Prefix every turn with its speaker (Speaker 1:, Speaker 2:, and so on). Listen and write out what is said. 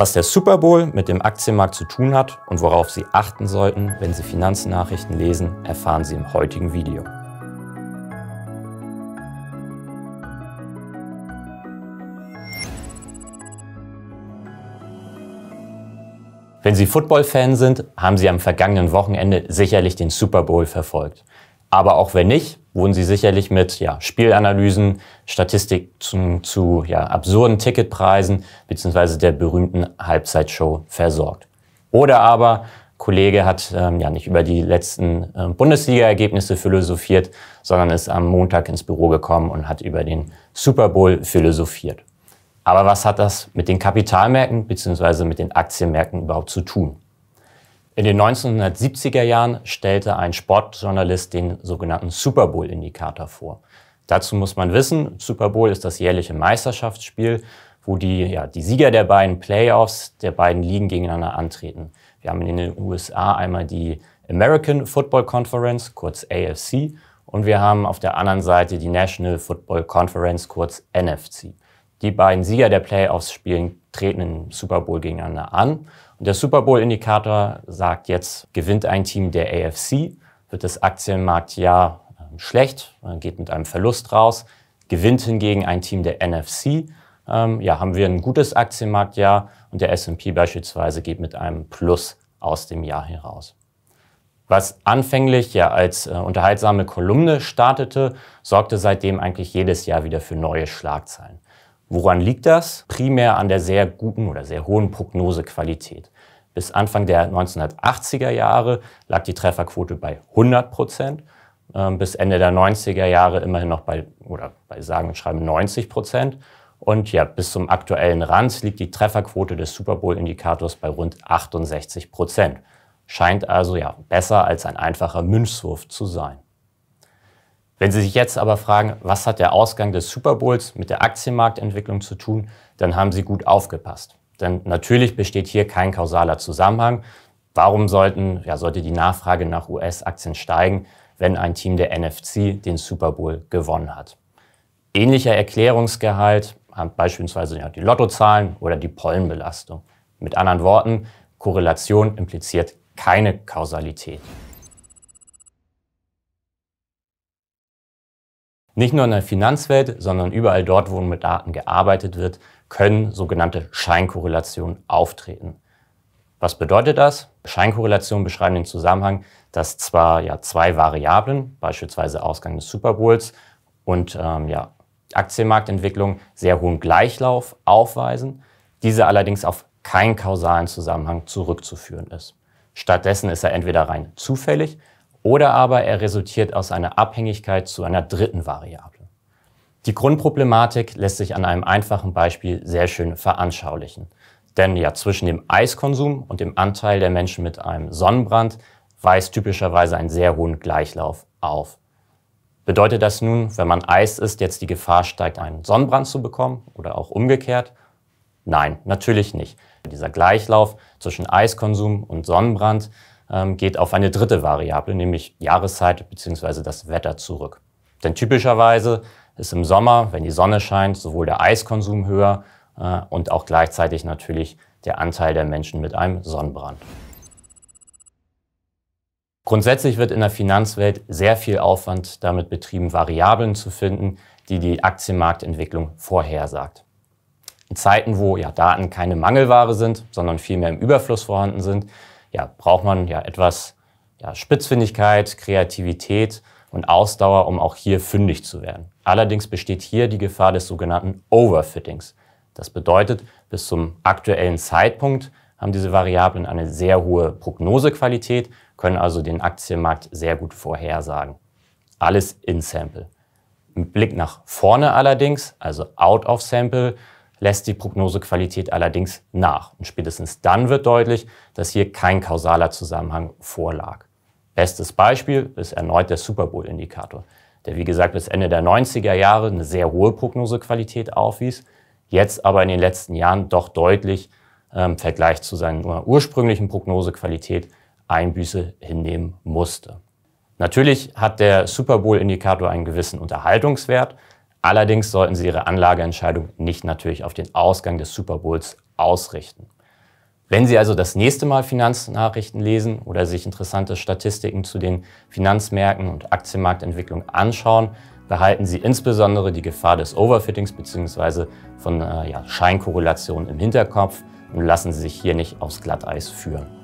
Speaker 1: Was der Super Bowl mit dem Aktienmarkt zu tun hat und worauf Sie achten sollten, wenn Sie Finanznachrichten lesen, erfahren Sie im heutigen Video. Wenn Sie Football-Fan sind, haben Sie am vergangenen Wochenende sicherlich den Super Bowl verfolgt. Aber auch wenn nicht, wurden sie sicherlich mit ja, Spielanalysen, Statistik zu, zu ja, absurden Ticketpreisen beziehungsweise der berühmten Halbzeitshow versorgt. Oder aber Kollege hat ähm, ja nicht über die letzten äh, Bundesliga-Ergebnisse philosophiert, sondern ist am Montag ins Büro gekommen und hat über den Super Bowl philosophiert. Aber was hat das mit den Kapitalmärkten beziehungsweise mit den Aktienmärkten überhaupt zu tun? In den 1970er Jahren stellte ein Sportjournalist den sogenannten Super Bowl-Indikator vor. Dazu muss man wissen, Super Bowl ist das jährliche Meisterschaftsspiel, wo die, ja, die Sieger der beiden Playoffs der beiden Ligen gegeneinander antreten. Wir haben in den USA einmal die American Football Conference, kurz AFC, und wir haben auf der anderen Seite die National Football Conference, kurz NFC die beiden Sieger der Playoffs spielen, treten im Super Bowl gegeneinander an. Und der Super Bowl-Indikator sagt jetzt, gewinnt ein Team der AFC, wird das Aktienmarktjahr ähm, schlecht, äh, geht mit einem Verlust raus. Gewinnt hingegen ein Team der NFC, ähm, ja, haben wir ein gutes Aktienmarktjahr und der SP beispielsweise geht mit einem Plus aus dem Jahr heraus. Was anfänglich ja als äh, unterhaltsame Kolumne startete, sorgte seitdem eigentlich jedes Jahr wieder für neue Schlagzeilen. Woran liegt das? Primär an der sehr guten oder sehr hohen Prognosequalität. Bis Anfang der 1980er Jahre lag die Trefferquote bei 100 Prozent, ähm, bis Ende der 90er Jahre immerhin noch bei, oder bei sagen und schreiben 90 Prozent. Und ja, bis zum aktuellen Rand liegt die Trefferquote des Super Bowl-Indikators bei rund 68 Prozent. Scheint also ja besser als ein einfacher Münzwurf zu sein. Wenn Sie sich jetzt aber fragen, was hat der Ausgang des Super Bowls mit der Aktienmarktentwicklung zu tun, dann haben Sie gut aufgepasst. Denn natürlich besteht hier kein kausaler Zusammenhang. Warum sollten, ja, sollte die Nachfrage nach US-Aktien steigen, wenn ein Team der NFC den Super Bowl gewonnen hat? Ähnlicher Erklärungsgehalt haben beispielsweise ja, die Lottozahlen oder die Pollenbelastung. Mit anderen Worten, Korrelation impliziert keine Kausalität. Nicht nur in der Finanzwelt, sondern überall dort, wo mit Daten gearbeitet wird, können sogenannte Scheinkorrelationen auftreten. Was bedeutet das? Scheinkorrelationen beschreiben den Zusammenhang, dass zwar ja, zwei Variablen, beispielsweise Ausgang des Super Bowls und ähm, ja, Aktienmarktentwicklung, sehr hohen Gleichlauf aufweisen, diese allerdings auf keinen kausalen Zusammenhang zurückzuführen ist. Stattdessen ist er entweder rein zufällig oder aber er resultiert aus einer Abhängigkeit zu einer dritten Variable. Die Grundproblematik lässt sich an einem einfachen Beispiel sehr schön veranschaulichen. Denn ja, zwischen dem Eiskonsum und dem Anteil der Menschen mit einem Sonnenbrand weist typischerweise einen sehr hohen Gleichlauf auf. Bedeutet das nun, wenn man Eis isst, jetzt die Gefahr steigt, einen Sonnenbrand zu bekommen oder auch umgekehrt? Nein, natürlich nicht. Dieser Gleichlauf zwischen Eiskonsum und Sonnenbrand ähm, geht auf eine dritte Variable, nämlich Jahreszeit bzw. das Wetter zurück. Denn typischerweise ist im Sommer, wenn die Sonne scheint, sowohl der Eiskonsum höher äh, und auch gleichzeitig natürlich der Anteil der Menschen mit einem Sonnenbrand. Grundsätzlich wird in der Finanzwelt sehr viel Aufwand damit betrieben, Variablen zu finden, die die Aktienmarktentwicklung vorhersagt. In Zeiten, wo ja, Daten keine Mangelware sind, sondern vielmehr im Überfluss vorhanden sind, ja, braucht man ja etwas ja, Spitzfindigkeit, Kreativität und Ausdauer, um auch hier fündig zu werden. Allerdings besteht hier die Gefahr des sogenannten Overfittings. Das bedeutet, bis zum aktuellen Zeitpunkt haben diese Variablen eine sehr hohe Prognosequalität, können also den Aktienmarkt sehr gut vorhersagen. Alles in Sample. Mit Blick nach vorne allerdings, also out of Sample, lässt die Prognosequalität allerdings nach. Und spätestens dann wird deutlich, dass hier kein kausaler Zusammenhang vorlag. Bestes Beispiel ist erneut der Super Bowl-Indikator, der wie gesagt bis Ende der 90er Jahre eine sehr hohe Prognosequalität aufwies, jetzt aber in den letzten Jahren doch deutlich ähm, im Vergleich zu seiner ursprünglichen Prognosequalität Einbüße hinnehmen musste. Natürlich hat der Super Bowl-Indikator einen gewissen Unterhaltungswert, Allerdings sollten Sie Ihre Anlageentscheidung nicht natürlich auf den Ausgang des Super Bowls ausrichten. Wenn Sie also das nächste Mal Finanznachrichten lesen oder sich interessante Statistiken zu den Finanzmärkten und Aktienmarktentwicklung anschauen, behalten Sie insbesondere die Gefahr des Overfittings bzw. von äh, ja, Scheinkorrelationen im Hinterkopf und lassen Sie sich hier nicht aufs Glatteis führen.